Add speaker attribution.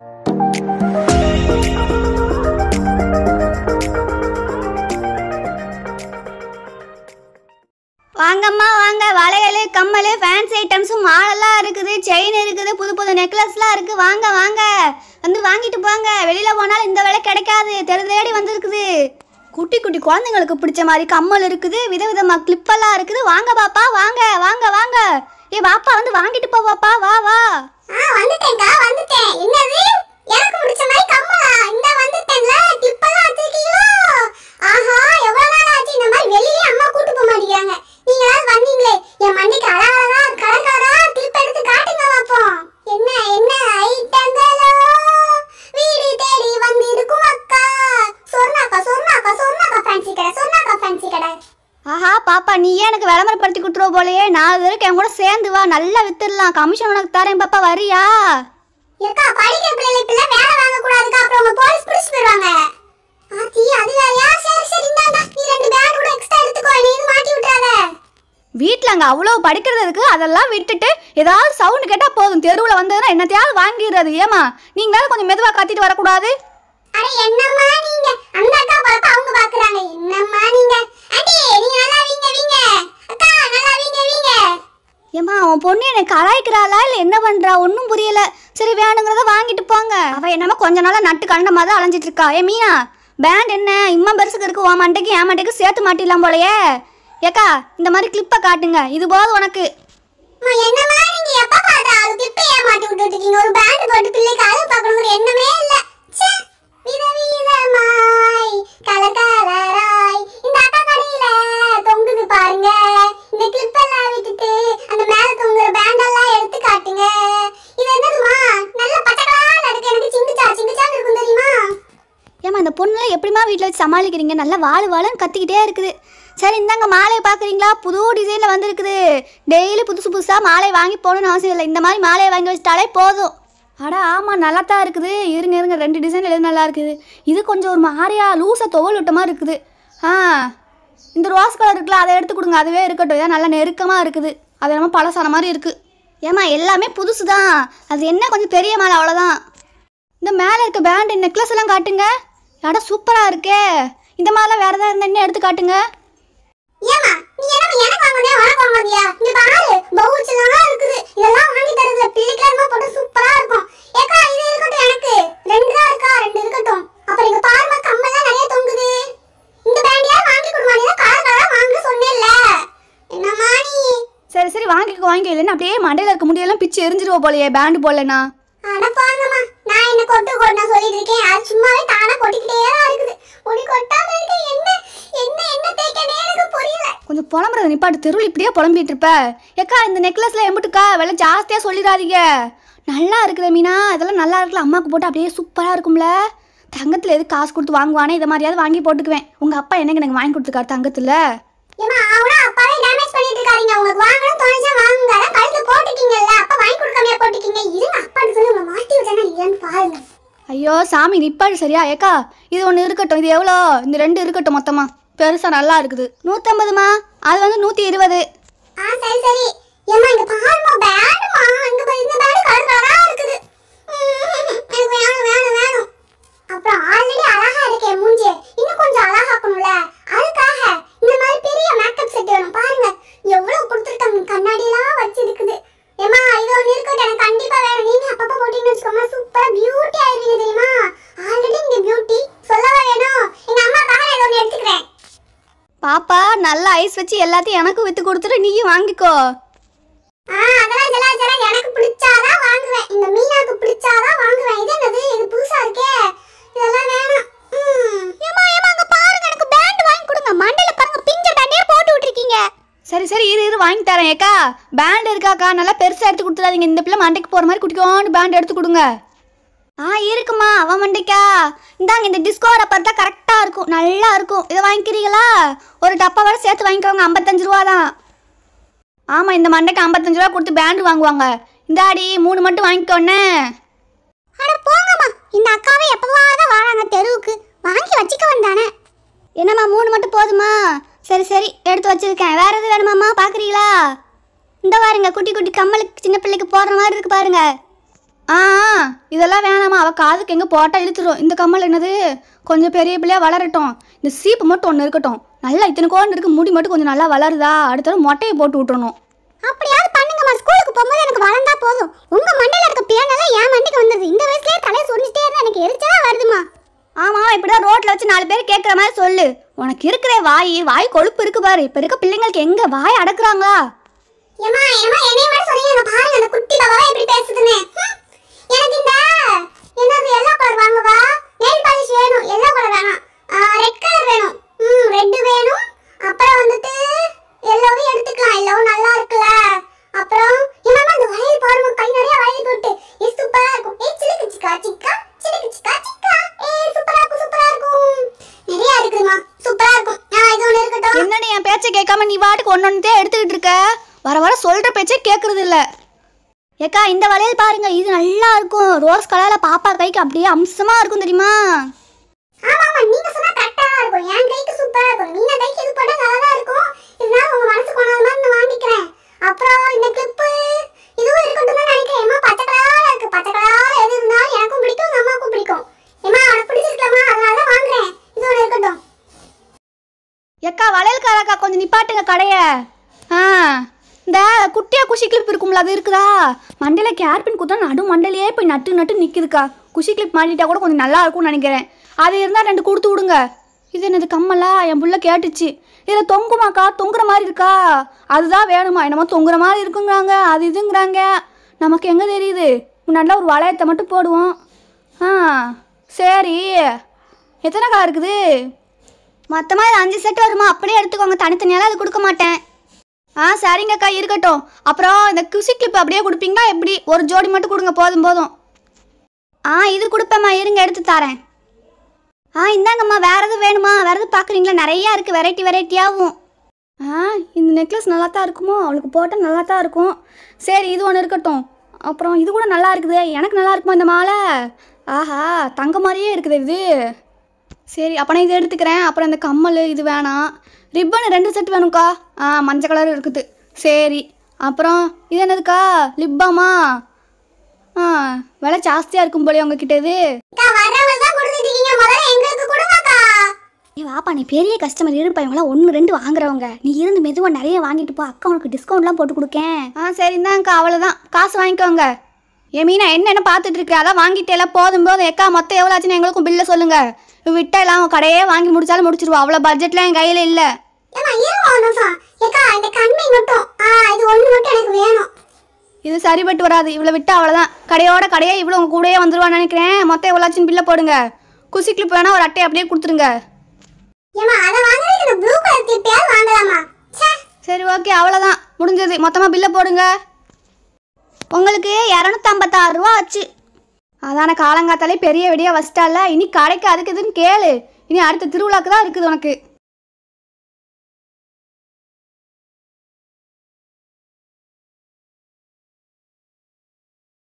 Speaker 1: வாங்கம்மா வாங்க வளையல் கம்மல் ஃபேன்ஸ் ஐட்டம்ஸும் மாலெல்லாம் இருக்குது செயின் இருக்குது புது புது நெக்லஸ்லாம் இருக்குது வாங்க வாங்க வந்து வாங்கிட்டு போங்க வெளியில் போனாலும் இந்த விலை கிடைக்காது தெரு தேடி வந்துருக்குது குட்டி குட்டி குழந்தைங்களுக்கு பிடிச்ச மாதிரி கம்மல் இருக்குது விதவிதமாக கிளிப்பெல்லாம் இருக்குது வாங்க பாப்பா வாங்க வாங்க வாங்க ஏ பாப்பா
Speaker 2: வந்து வாங்கிட்டு போ பாப்பா வா வா
Speaker 1: நீ எனக்கு விளம்பரப்படுத்தி கொடுத்துருவ போலயே நான் பேருக்கு என் கூட சேர்ந்து வா நல்லா வித்துடலாம் கமிஷன் உனக்கு தரேன் பாப்பா வரியா ஏக்கா படிக்கிற பிள்ளைகளுக்கு வேலை வாங்க
Speaker 2: கூடாதுக்கா அப்புறம் உங்க போலீஸ்
Speaker 1: அதெல்லாம் விட்டுட்டு ஏதாவது சவுண்ட் கேட்டால் போதும் தெருவுல வந்ததுன்னா என்னத்தையாவது வாங்கிடுறது ஏமா நீங்களால கொஞ்சம் மெதுவாக கத்திட்டு
Speaker 2: வரக்கூடாது என்னம்மா நீங்க அந்த அக்கா பார்த்து அவங்க என்னம்மா நீங்க நீங்க ஏம்மா அவன் பொண்ணு
Speaker 1: என்னை கலாய்க்கிறாளா இல்லை என்ன பண்ணுறா ஒன்றும் புரியலை சரி வேணுங்கிறத வாங்கிட்டு போங்க அவள் என்னமோ கொஞ்ச நாளாக நட்டு கண்ட மாதிரி தான் அலைஞ்சிட்டு இருக்கா ஏ மீனா பேண்ட் என்ன இம்மா பெருசுக்கு இருக்கு உன் மண்டைக்கு என் மண்டைக்கு சேர்த்து மாட்டிடலாம் போலையே ஏக்கா இந்த மாதிரி கிளிப்பை காட்டுங்க இது போதும் உனக்கு என்னமா
Speaker 2: ஒரு ஒரு பேண்ட் போட்டு பிள்ளைக்கு அது பார்க்கணுங்கிற எண்ணமே இல்லை
Speaker 1: வீட்டில் வச்சு சமாளிக்கிறீங்க நல்லா வாழு வாழுன்னு கத்திக்கிட்டே இருக்குது சரி இந்தாங்க மாலையை பார்க்குறீங்களா புது டிசைனில் வந்துருக்குது டெய்லி புதுசு புதுசாக மாலை வாங்கி போகணும்னு அவசியம் இல்லை இந்த மாதிரி மாலையை வாங்கி வச்சிட்டாலே போதும் அடா ஆமாம் நல்லா தான் இருக்குது இருங்க இருங்க ரெண்டு டிசைன் எழுது நல்லா இருக்குது இது கொஞ்சம் ஒரு மாறியா லூஸாக துவல் விட்ட மாதிரி இருக்குது ஆ இந்த ரோஸ் கலர் இருக்குல்ல அதை எடுத்து கொடுங்க அதுவே இருக்கட்டும் இதான் நல்லா நெருக்கமாக இருக்குது அது ரொம்ப பழசான மாதிரி இருக்குது ஏமா எல்லாமே புதுசு தான் அது என்ன கொஞ்சம் பெரிய மாலை அவ்வளோதான் இந்த மேலே இருக்க பேண்டு நெக்லஸ் எல்லாம் காட்டுங்க அட சூப்பராக இருக்கே இந்த மாதிரிலாம் வேறு ஏதாவது இருந்தால் எடுத்து காட்டுங்க
Speaker 2: ஏமா நீ என்ன எனக்கு வாங்குனே உனக்கு வாங்குனியா இங்க பாரு பவுச்சலாம் இருக்குது இதெல்லாம் வாங்கி தரதுல பிள்ளைக்காரமா போட்டு சூப்பரா இருக்கும் ஏக்கா இது இருக்கட்டும் எனக்கு ரெண்டு தான் இருக்கா ரெண்டு இருக்கட்டும் அப்புறம் இங்க பாருமா கம்மெல்லாம் நிறைய தொங்குது இந்த பேண்டியா வாங்கி கொடுமா நீ கலர் கலரா வாங்க சொன்னேல்ல என்னம்மா நீ சரி சரி வாங்கிக்கோ வாங்கி இல்லைன்னா அப்படியே
Speaker 1: மண்டையில் இருக்க முடியெல்லாம் பிச்சு எரிஞ்சிருவோம் போலயே பேண்ட் போடலனா
Speaker 2: அட பாருங்கம்மா என்ன கொட்டு கொட்டு சொல்லிட்டு இருக்கேன் அது சும்மாவே தானா கொட்டிக்கிட்டே தான் இருக்குது முடி கொட்டாம இருக்க என்ன என்ன என்ன தேய்க்கனே எனக்கு புரியல
Speaker 1: கொஞ்சம் புலம்புறத நிப்பாட்டு தெருவில் இப்படியே புலம்பிட்டு இருப்ப ஏக்கா இந்த நெக்லஸ்ல எம்பிட்டுக்கா விலை ஜாஸ்தியா சொல்லிடாதீங்க நல்லா இருக்குதே மீனா அதெல்லாம் நல்லா இருக்குல்ல அம்மாவுக்கு போட்டு அப்படியே சூப்பராக இருக்கும்ல தங்கத்தில் எது காசு கொடுத்து வாங்குவானே இதை மாதிரியாவது வாங்கி போட்டுக்குவேன் உங்கள் அப்பா எனக்கு எனக்கு வாங்கி கொடுத்துருக்காரு தங்கத்தில் ஏன்னா
Speaker 2: அவனா அப்பாவே டேமேஜ் பண்ணிட்டு இருக்காதீங்க ஐயோ
Speaker 1: சாமி நிப்பாடு சரியா ஏக்கா இது ஒன்று இருக்கட்டும் இது எவ்வளோ இந்த ரெண்டு இருக்கட்டும் மொத்தமாக பெருசாக நல்லா இருக்குது நூற்றம்பதுமா அது வந்து நூற்றி இருபது
Speaker 2: ஆ சரி சரி
Speaker 1: காசு வச்சு எல்லாத்தையும் எனக்கு வித்து கொடுத்துட்டு நீயும் வாங்கிக்கோ ஆ அதெல்லாம் இதெல்லாம் எனக்கு
Speaker 2: பிடிச்சாதான் வாங்குவேன் இந்த பிடிச்சாதான் வாங்குவேன் இருக்கே வேணாம் எனக்கு பேண்ட் வாங்கி கொடுங்க
Speaker 1: போட்டு சரி சரி இருக்காக்கா நல்லா பெருசா எடுத்து கொடுத்துடாதீங்க இந்த பிள்ளை மண்டைக்கு போற மாதிரி குட்டிக்கோன்னு பேண்ட் எடுத்து கொடுங்க ஆ இருக்குமா அவன் மண்டைக்கா இந்தாங்க இந்த டிஸ்கோ பார்த்தா கரெக்டாக இருக்கும் நல்லா இருக்கும் இதை வாங்கிக்கிறீங்களா ஒரு டப்பாவோட சேர்த்து வாங்கிக்கோங்க ஐம்பத்தஞ்சு ரூபா தான் ஆமாம் இந்த மண்டைக்கு ஐம்பத்தஞ்சு ரூபா கொடுத்து பேண்டு வாங்குவாங்க இந்தாடி மூணு மட்டும் வாங்கிக்கோன்னே அட போங்கம்மா இந்த அக்காவே எப்பவாவது வராங்க தெருவுக்கு வாங்கி வச்சுக்க வந்தானே என்னம்மா மூணு மட்டும் போதுமா சரி சரி எடுத்து வச்சிருக்கேன் வேற எதுவும் வேணுமாம்மா பார்க்குறீங்களா இந்த பாருங்க குட்டி குட்டி கம்மலுக்கு சின்ன பிள்ளைக்கு போடுற மாதிரி இருக்கு பாருங்கள் ஆ இதெல்லாம் வேணாமா அவள் காதுக்கு எங்கே போட்டால் இழுத்துடும் இந்த கம்மல் என்னது கொஞ்சம் பெரிய பிள்ளையாக வளரட்டும் இந்த சீப்பு மட்டும் ஒன்று இருக்கட்டும் நல்லா இத்தனை கோண்டு இருக்கு முடி மட்டும் கொஞ்சம் நல்லா வளருதா அடுத்த மொட்டையை போட்டு விட்டுணும் அப்படியாவது பண்ணுங்கம்மா ஸ்கூலுக்கு போகும்போது எனக்கு வளர்ந்தா போதும் உங்க மண்ணில் இருக்க பேனெல்லாம் என் மண்டைக்கு வந்தது இந்த வயசுலேயே தலையை சொன்னிட்டே இருந்தால் எனக்கு எரிச்சலா வருதுமா ஆமாம் இப்படிதான் ரோட்டில் வச்சு நாலு பேர் கேட்குற மாதிரி சொல்லு உனக்கு இருக்கிற வாய் வாய் கொழுப்பு இருக்கு பாரு இப்போ இருக்க பிள்ளைங்களுக்கு எங்கே வாய் அடக்குறாங்களா
Speaker 2: ஏமா ஏமா என்னையே மாதிரி சொல்லுங்க பாருங்க அந்த குட்டியில் வாய் எப்படி பேசுதுன்னு எனக்கு இந்த எனக்கு எல்லோ கலர் வாங்குவா வேணும் எல்லோ கலர் வேணாம் ரெட் கலர் வேணும் ம் ரெட் வேணும் அப்புறம் வந்துட்டு எல்லோவும் எடுத்துக்கலாம் எல்லோவும் நல்லா இருக்குல்ல அப்புறம் என்னமா அந்த பாருங்க கை நிறைய வளையல் போட்டு இது இருக்கும் ஏய் இருக்கும் சூப்பரா இருக்கும் நிறைய இருக்கும் நான் இது ஒன்று
Speaker 1: இருக்கட்டும் என் பேச்சை கேட்காம நீ பாட்டுக்கு ஒன்னொன்னே எடுத்துக்கிட்டு இருக்க வர வர சொல்ற பேச்சே கேட்கறது இல்லை ஏக்கா இந்த வலையில் பாருங்க இது நல்லா இருக்கும் ரோஸ் கலர்ல பாப்பா கைக்கு அப்படியே அம்சமா
Speaker 2: இருக்கும் தெரியுமா ஆமா ஆமா இருக்கும் என் கைக்கு இருக்கும் இது நல்லா இருக்கும் மனசு நான் வாங்கிக்கிறேன் அப்புறம் இதுவும் நினைக்கிறேன் எனக்கும் பிடிக்கும் அம்மாவுக்கும் பிடிக்கும் தான்
Speaker 1: வளையல்காரக்கா கொஞ்சம் நிப்பாட்டுங்க கடையை ஆ இந்த குட்டியாக குஷி கிளிப் இருக்கும்ல அது இருக்குதா மண்டையில் கேர்பின் குத்தா நடு மண்டலையே போய் நட்டு நட்டு நிற்குதுக்கா குஷி கிளிப் மாட்டிட்டா கூட கொஞ்சம் நல்லா இருக்கும்னு நினைக்கிறேன் அது இருந்தால் ரெண்டு கொடுத்து விடுங்க இது என்னது கம்மலா என் புள்ள கேட்டுச்சு இதில் தொங்குமாக்கா தொங்குற மாதிரி இருக்கா அதுதான் வேணுமா என்னமோ தொங்குற மாதிரி இருக்குங்கிறாங்க அது இதுங்கிறாங்க நமக்கு எங்கே தெரியுது முன்னாடிலாம் ஒரு வளையத்தை மட்டும் போடுவோம் ஆ சரி எத்தனைக்கா இருக்குது மொத்தமாக இது அஞ்சு செட் வருமா அப்படியே எடுத்துக்கோங்க தனித்தனியாலாம் அது கொடுக்க மாட்டேன் ஆ சரிங்கக்கா இருக்கட்டும் அப்புறம் இந்த குசி கிளிப் அப்படியே கொடுப்பீங்களா எப்படி ஒரு ஜோடி மட்டும் கொடுங்க போதும் போதும் ஆ இது கொடுப்பேம்மா இருங்க எடுத்து தரேன் ஆ இந்தாங்கம்மா வேற எதுவும் வேணுமா வேற எதுவும் பார்க்குறீங்களா நிறையா இருக்குது வெரைட்டி வெரைட்டியாகவும் ஆ இந்த நெக்லஸ் நல்லா தான் இருக்குமோ அவளுக்கு போட்டால் நல்லா தான் இருக்கும் சரி இது ஒன்று இருக்கட்டும் அப்புறம் இது கூட நல்லா இருக்குது எனக்கு நல்லா இருக்குமா இந்த மாலை ஆஹா தங்க மாதிரியே இருக்குது இது சரி அப்போ நான் இதை எடுத்துக்கிறேன் அப்புறம் இந்த கம்மல் இது வேணாம் ரிப்பன் ரெண்டு செட் வேணும்க்கா ஆ மஞ்சள் கலர் இருக்குது சரி அப்புறம் இது என்னதுக்கா லிப்பாமா ஆ விலை ஜாஸ்தியாக இருக்கும் போலே உங்ககிட்ட இது ஏ வாப்பா நீ பெரிய கஸ்டமர் இருப்பா இவங்களாம் ஒன்று ரெண்டு வாங்குறவங்க நீ இருந்து மெதுவாக நிறைய வாங்கிட்டு போ அக்கா உனக்கு டிஸ்கவுண்ட்லாம் போட்டு கொடுக்கேன் ஆ சரி இந்தாங்கக்கா அவ்வளோதான் காசு வாங்கிக்கோங்க ஏ மீனா என்னென்ன பார்த்துட்டு இருக்கு அதான் வாங்கிட்டே எல்லாம் போதும் போதும் எக்கா மொத்தம் எவ்வளோ ஆச்சுன்னு எங்களுக்கும் பில்ல சொல்லுங்கள் விட்டா எல்லாம் கடையே வாங்கி முடிச்சாலும் முடிச்சிருவோம் அவ்வளோ பட்ஜெட்லாம் என் கையில் இல்லை இது சரிபட்டு வராது இவ்வளோ விட்டு அவ்வளோதான் கடையோட கடையே இவ்வளோ உங்கள் கூடயே வந்துடுவான்னு நினைக்கிறேன் மொத்தம் எவ்வளோச்சின்னு பில்ல போடுங்க குசி கிளிப் வேணா ஒரு அட்டையை அப்படியே கொடுத்துருங்க சரி ஓகே அவ்வளோதான் முடிஞ்சது மொத்தமாக பில்லை போடுங்க உங்களுக்கு இரநூத்தம்பத்தாறு ரூபா ஆச்சு அதான காலங்காத்தாலே பெரிய வெடியாக வச்சிட்டால இனி கடைக்கு அதுக்கு இதுன்னு கேளு இனி அடுத்த திருவிழாக்கு தான் இருக்குது உனக்கு